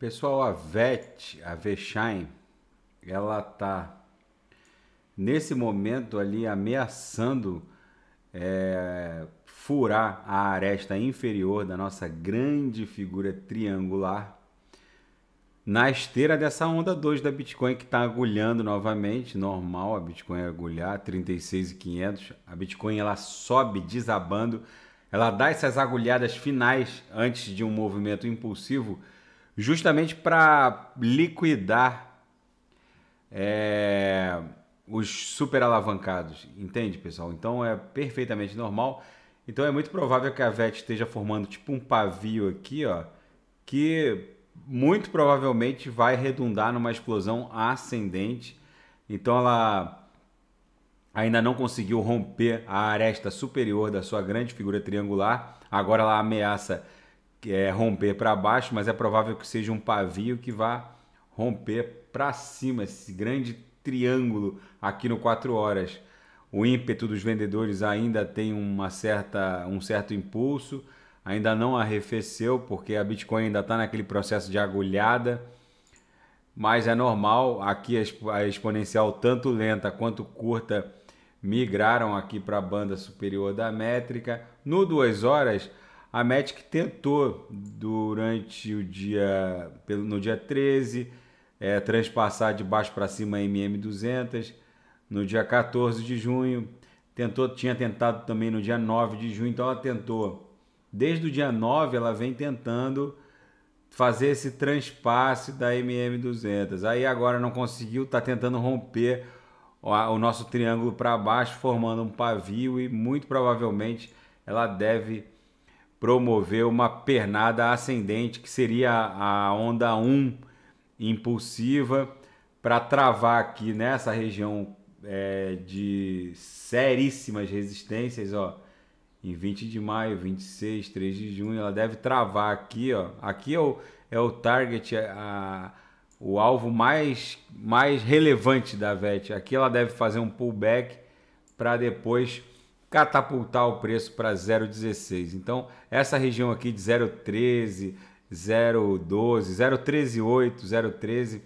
Pessoal, a VET, a Vexain, ela tá nesse momento ali ameaçando é, furar a aresta inferior da nossa grande figura triangular na esteira dessa onda 2 da Bitcoin que está agulhando novamente, normal a Bitcoin agulhar, 36,500, a Bitcoin ela sobe desabando, ela dá essas agulhadas finais antes de um movimento impulsivo justamente para liquidar é, os super alavancados, entende, pessoal? Então é perfeitamente normal. Então é muito provável que a VET esteja formando tipo um pavio aqui, ó, que muito provavelmente vai redundar numa explosão ascendente. Então ela ainda não conseguiu romper a aresta superior da sua grande figura triangular. Agora ela ameaça é, romper para baixo, mas é provável que seja um pavio que vá romper para cima, esse grande triângulo aqui no 4 horas. O ímpeto dos vendedores ainda tem uma certa, um certo impulso, ainda não arrefeceu, porque a Bitcoin ainda está naquele processo de agulhada, mas é normal, aqui a exponencial tanto lenta quanto curta migraram aqui para a banda superior da métrica. No 2 horas, a Magic tentou durante o dia, no dia 13, é, transpassar de baixo para cima a MM200. No dia 14 de junho, tentou, tinha tentado também no dia 9 de junho, então ela tentou. Desde o dia 9 ela vem tentando fazer esse transpasse da MM200. Aí agora não conseguiu, está tentando romper o nosso triângulo para baixo, formando um pavio e muito provavelmente ela deve promover uma pernada ascendente, que seria a onda 1 impulsiva, para travar aqui nessa região é, de seríssimas resistências, ó, em 20 de maio, 26, 3 de junho, ela deve travar aqui, ó. Aqui é o, é o target, é a, o alvo mais, mais relevante da VET. Aqui ela deve fazer um pullback para depois catapultar o preço para 0,16. Então, essa região aqui de 0,13, 0,12, 0,138, 0,13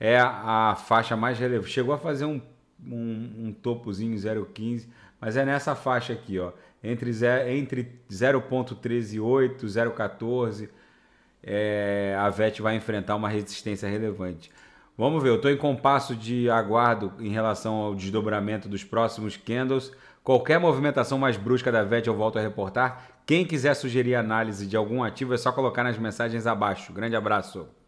é a, faixa mais relevante. Chegou a fazer um, um, um topozinho 0,15, mas é nessa faixa aqui, ó, entre, entre 0,138, 0,14, é, a VET vai enfrentar uma resistência relevante. Vamos ver, eu estou em compasso de aguardo em relação ao desdobramento dos próximos candles Qualquer movimentação mais brusca da VET eu volto a reportar. Quem quiser sugerir análise de algum ativo é só colocar nas mensagens abaixo. Grande abraço.